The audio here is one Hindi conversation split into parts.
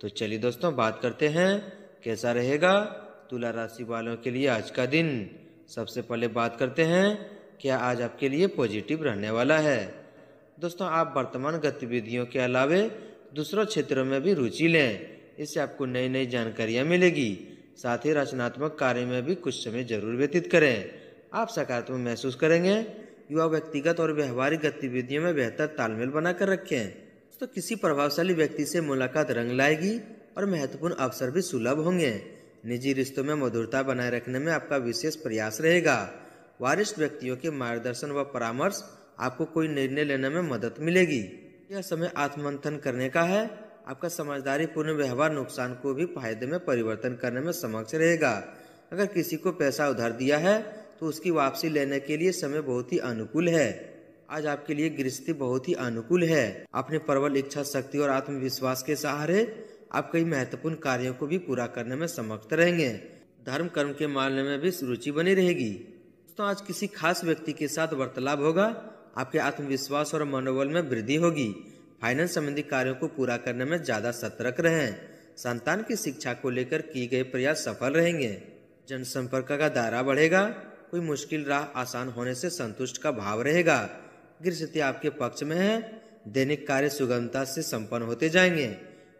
तो चलिए दोस्तों बात करते हैं कैसा रहेगा तुला राशि वालों के लिए आज का दिन सबसे पहले बात करते हैं क्या आज आपके लिए पॉजिटिव रहने वाला है दोस्तों आप वर्तमान गतिविधियों के अलावे दूसरों क्षेत्रों में भी रुचि लें इससे आपको नई नई जानकारियाँ मिलेगी साथ ही रचनात्मक कार्य में भी कुछ समय जरूर व्यतीत करें आप सकारात्मक महसूस करेंगे युवा व्यक्तिगत और व्यवहारिक गतिविधियों में बेहतर तालमेल बनाकर रखें तो किसी प्रभावशाली व्यक्ति से मुलाकात रंग लाएगी और महत्वपूर्ण अवसर भी सुलभ होंगे निजी रिश्तों में मधुरता बनाए रखने में आपका विशेष प्रयास रहेगा वरिष्ठ व्यक्तियों के मार्गदर्शन व परामर्श आपको कोई निर्णय लेने में मदद मिलेगी यह समय आत्मंथन करने का है आपका समझदारी पूर्ण व्यवहार नुकसान को भी फायदे में परिवर्तन करने में समक्ष रहेगा अगर किसी को पैसा उधार दिया है तो उसकी वापसी लेने के लिए समय बहुत ही अनुकूल है आज आपके लिए गृहस्थी बहुत ही अनुकूल है अपने प्रबल इच्छा शक्ति और आत्मविश्वास के सहारे आप कई महत्वपूर्ण कार्यों को भी पूरा करने में समर्थ रहेंगे धर्म कर्म के मामले में भी रुचि बनी रहेगी दोस्तों आज किसी खास व्यक्ति के साथ वार्तालाप होगा आपके आत्मविश्वास और मनोबल में वृद्धि होगी फाइनेंस संबंधी कार्यों को पूरा करने में ज्यादा सतर्क रहें संतान की शिक्षा को लेकर किए गए प्रयास सफल रहेंगे जनसंपर्क का दायरा बढ़ेगा कोई मुश्किल राह आसान होने से संतुष्ट का भाव रहेगा गृहस्थिति आपके पक्ष में है दैनिक कार्य सुगमता से संपन्न होते जाएंगे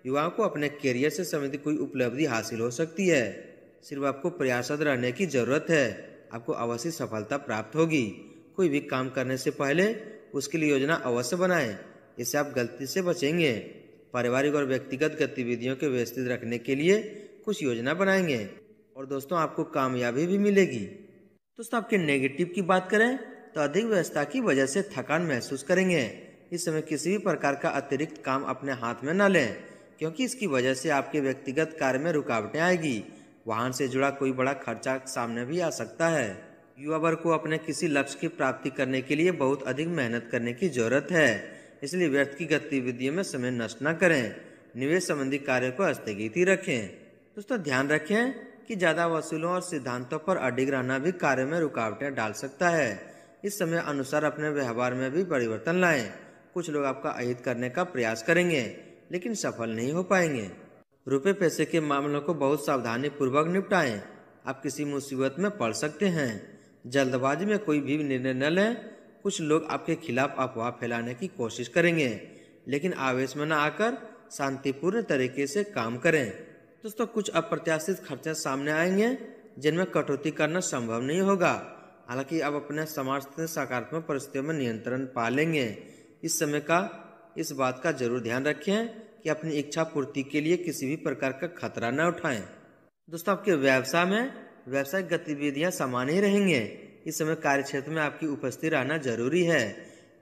युवाओं को अपने करियर से संबंधित कोई उपलब्धि हासिल हो सकती है सिर्फ आपको प्रयासरत रहने की जरूरत है आपको अवश्य सफलता प्राप्त होगी कोई भी काम करने से पहले उसके लिए योजना अवश्य बनाएं इससे आप गलती से बचेंगे पारिवारिक और व्यक्तिगत गतिविधियों के व्यवस्थित रखने के लिए कुछ योजना बनाएंगे और दोस्तों आपको कामयाबी भी मिलेगी दोस्तों आपके नेगेटिव की बात करें तो अधिक व्यवस्था की वजह से थकान महसूस करेंगे इस समय किसी भी प्रकार का अतिरिक्त काम अपने हाथ में न लें क्योंकि इसकी वजह से आपके व्यक्तिगत कार्य में रुकावटें आएगी वाहन से जुड़ा कोई बड़ा खर्चा सामने भी आ सकता है युवा वर्ग को अपने किसी लक्ष्य की प्राप्ति करने के लिए बहुत अधिक मेहनत करने की जरूरत है इसलिए व्यर्थ की गतिविधियों में समय नष्ट न करें निवेश संबंधी कार्यों को स्थगित ही रखें दोस्तों तो ध्यान रखें कि ज़्यादा वसूलों और सिद्धांतों पर अडिग रहना भी कार्य में रुकावटें डाल सकता है इस समय अनुसार अपने व्यवहार में भी परिवर्तन लाएं कुछ लोग आपका अहित करने का प्रयास करेंगे लेकिन सफल नहीं हो पाएंगे रुपए पैसे के मामलों को बहुत सावधानी पूर्वक निपटाएं आप किसी मुसीबत में पड़ सकते हैं जल्दबाजी में कोई भी निर्णय न लें कुछ लोग आपके खिलाफ अफवाह फैलाने की कोशिश करेंगे लेकिन आवेश में न आकर शांतिपूर्ण तरीके से काम करें दोस्तों कुछ अप्रत्याशित खर्चे सामने आएंगे जिनमें कटौती करना संभव नहीं होगा हालांकि आप अपने समाज से सकारात्मक परिस्थितियों में नियंत्रण पालेंगे इस समय का इस बात का जरूर ध्यान रखें कि अपनी इच्छा पूर्ति के लिए किसी भी प्रकार का खतरा न उठाएं दोस्तों आपके व्यवसाय में व्यावसायिक गतिविधियां सामान्य ही रहेंगे इस समय कार्य क्षेत्र में आपकी उपस्थिति रहना जरूरी है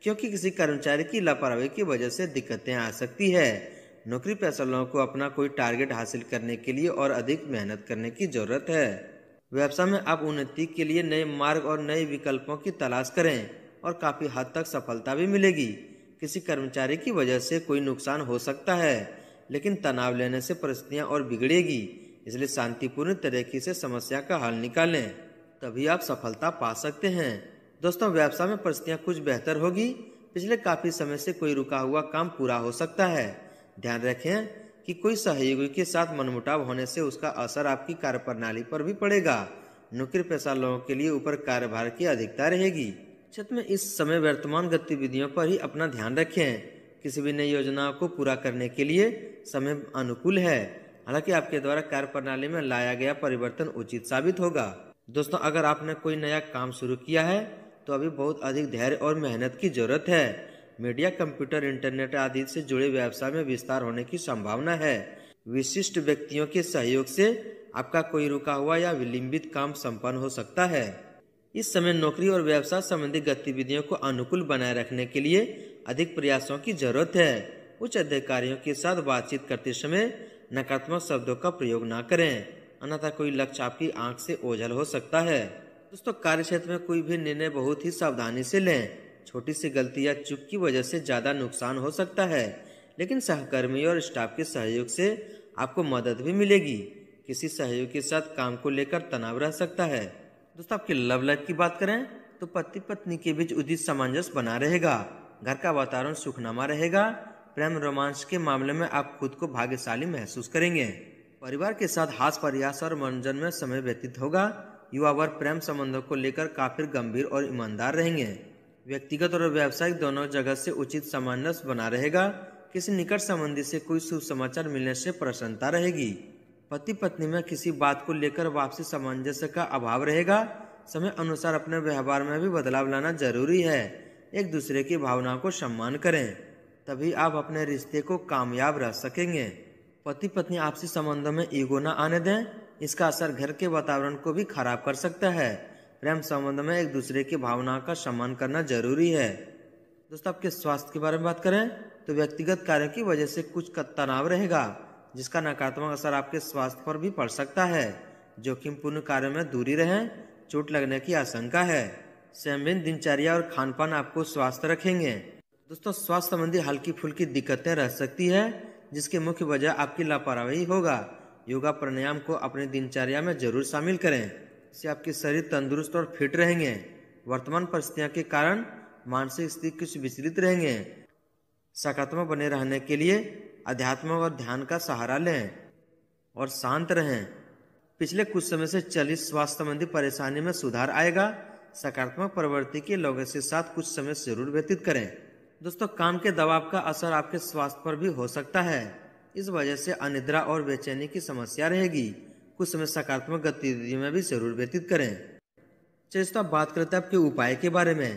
क्योंकि किसी कर्मचारी की लापरवाही की वजह से दिक्कतें आ सकती है नौकरी पैसा लोगों को अपना कोई टारगेट हासिल करने के लिए और अधिक मेहनत करने की जरूरत है व्यवसाय में आप उन्नति के लिए नए मार्ग और नए विकल्पों की तलाश करें और काफ़ी हद तक सफलता भी मिलेगी किसी कर्मचारी की वजह से कोई नुकसान हो सकता है लेकिन तनाव लेने से परिस्थितियाँ और बिगड़ेगी इसलिए शांतिपूर्ण तरीके से समस्या का हल निकालें तभी आप सफलता पा सकते हैं दोस्तों व्यवसाय में परिस्थितियाँ कुछ बेहतर होगी पिछले काफ़ी समय से कोई रुका हुआ काम पूरा हो सकता है ध्यान रखें कि कोई सहयोगी के साथ मनमुटाव होने से उसका असर आपकी कार्यप्रणाली पर भी पड़ेगा नौकरी पेशा लोगों के लिए ऊपर कार्यभार की अधिकता रहेगी क्षेत्र में इस समय वर्तमान गतिविधियों पर ही अपना ध्यान रखें किसी भी नई योजना को पूरा करने के लिए समय अनुकूल है हालांकि आपके द्वारा कार्य प्रणाली में लाया गया परिवर्तन उचित साबित होगा दोस्तों अगर आपने कोई नया काम शुरू किया है तो अभी बहुत अधिक धैर्य और मेहनत की जरूरत है मीडिया कंप्यूटर इंटरनेट आदि से जुड़े व्यवसाय में विस्तार होने की संभावना है विशिष्ट व्यक्तियों के सहयोग से आपका कोई रुका हुआ या विलंबित काम संपन्न हो सकता है इस समय नौकरी और व्यवसाय संबंधी गतिविधियों को अनुकूल बनाए रखने के लिए अधिक प्रयासों की जरूरत है उच्च अधिकारियों के साथ बातचीत करते समय नकारात्मक शब्दों का प्रयोग न करें अन्यथा कोई लक्ष्य आपकी आंख से ओझल हो सकता है दोस्तों कार्य क्षेत्र में कोई भी निर्णय बहुत ही सावधानी से लें छोटी सी गलती या चुप की वजह से ज़्यादा नुकसान हो सकता है लेकिन सहकर्मी और स्टाफ के सहयोग से आपको मदद भी मिलेगी किसी सहयोग के साथ काम को लेकर तनाव रह सकता है दोस्तों आपकी लव लाइफ की बात करें तो पति पत्नी के बीच उदित सामंजस्य बना रहेगा घर का वातावरण सुखनामा रहेगा प्रेम रोमांस के मामले में आप खुद को भाग्यशाली महसूस करेंगे परिवार के साथ हास प्रयास और मनोरंजन में समय व्यतीत होगा युवा वर्ग प्रेम संबंधों को लेकर काफी गंभीर और ईमानदार रहेंगे व्यक्तिगत और व्यावसायिक दोनों जगत से उचित सामंजस्य बना रहेगा किसी निकट संबंधी से कोई शुभ समाचार मिलने से प्रसन्नता रहेगी पति पत्नी में किसी बात को लेकर वापसी सामंजस्य का अभाव रहेगा समय अनुसार अपने व्यवहार में भी बदलाव लाना जरूरी है एक दूसरे की भावना को सम्मान करें तभी आप अपने रिश्ते को कामयाब रह सकेंगे पति पत्नी आपसी संबंधों में ईगो न आने दें इसका असर घर के वातावरण को भी खराब कर सकता है प्रेम संबंध में एक दूसरे की भावना का सम्मान करना जरूरी है दोस्तों आपके स्वास्थ्य के बारे में बात करें तो व्यक्तिगत कार्यों की वजह से कुछ तनाव रहेगा जिसका नकारात्मक असर आपके स्वास्थ्य पर भी पड़ सकता है जोखिमपूर्ण कार्यों में दूरी रहें चोट लगने की आशंका है सेमिन दिनचर्या और खान पान आपको स्वस्थ रखेंगे दोस्तों स्वास्थ्य संबंधी हल्की फुल्की दिक्कतें रह सकती है जिसकी मुख्य वजह आपकी लापरवाही होगा योगा प्राणायाम को अपने दिनचर्या में जरूर शामिल करें से आपके शरीर तंदुरुस्त और फिट रहेंगे वर्तमान परिस्थितियों के कारण मानसिक स्थिति कुछ विचलित रहेंगे सकारात्मक बने रहने के लिए अध्यात्म और ध्यान का सहारा लें और शांत रहें पिछले कुछ समय से चली स्वास्थ्य संबंधी परेशानी में सुधार आएगा सकारात्मक प्रवृत्ति के लोगों के साथ कुछ समय जरूर व्यतीत करें दोस्तों काम के दबाव का असर आपके स्वास्थ्य पर भी हो सकता है इस वजह से अनिद्रा और बेचैनी की समस्या रहेगी कुछ समय सकारात्मक गतिविधियों में भी जरूर व्यतीत करें चेस्ता बात करते हैं आपके उपाय के बारे में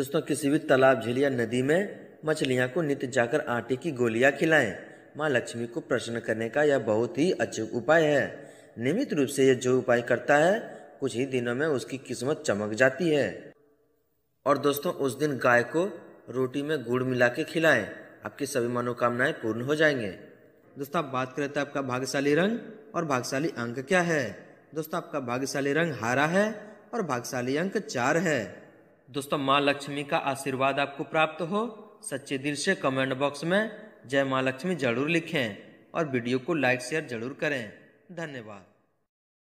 दोस्तों किसी भी तालाब झील या नदी में मछलियाँ को नित्य जाकर आटे की गोलियाँ खिलाएं माँ लक्ष्मी को प्रसन्न करने का यह बहुत ही अच्छा उपाय है नियमित रूप से यह जो उपाय करता है कुछ ही दिनों में उसकी किस्मत चमक जाती है और दोस्तों उस दिन गाय को रोटी में गुड़ मिला के खिलाएं आपकी सभी मनोकामनाएं पूर्ण हो जाएंगे दोस्तों आप बात करें तो आपका भाग्यशाली रंग और भागशाली अंक क्या है दोस्तों आपका भाग्यशाली रंग हरा है और भाग्यशाली अंक चार है दोस्तों माँ लक्ष्मी का आशीर्वाद आपको प्राप्त हो सच्चे दिल से कमेंट बॉक्स में जय माँ लक्ष्मी जरूर लिखें और वीडियो को लाइक शेयर जरूर करें धन्यवाद